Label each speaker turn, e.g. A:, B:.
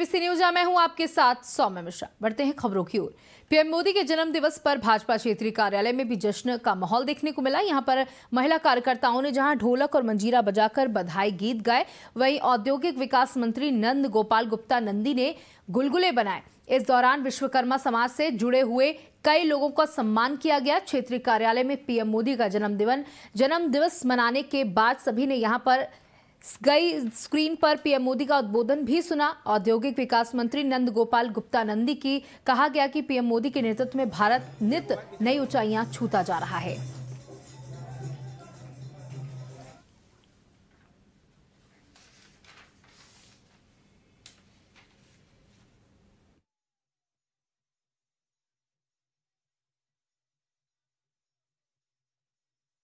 A: news मैं हूं आपके साथ सौम्य मिश्रा बढ़ते हैं खबरों की ओर पीएम मोदी के जन्म दिवस पर भाजपा क्षेत्रीय कार्यालय में भी जश्न का माहौल देखने को मिला यहां पर महिला कार्यकर्ताओं ने जहां ढोलक और मंजीरा बजाकर बधाई गीत गाए वहीं औद्योगिक विकास मंत्री नंद गोपाल गुप्ता नंदी ने गुलगुले बनाए इस दौरान विश्वकर्मा समाज से जुड़े हुए कई लोगों का सम्मान किया गया क्षेत्रीय कार्यालय में पीएम मोदी का जन्म दिवस जन्म दिवस मनाने के बाद सभी ने यहाँ पर गई स्क्रीन पर पीएम मोदी का उद्बोधन भी सुना औद्योगिक विकास मंत्री नंद गोपाल गुप्ता नंदी की कहा गया कि पीएम मोदी के नेतृत्व में भारत नित नई ऊंचाइयां छूता जा रहा है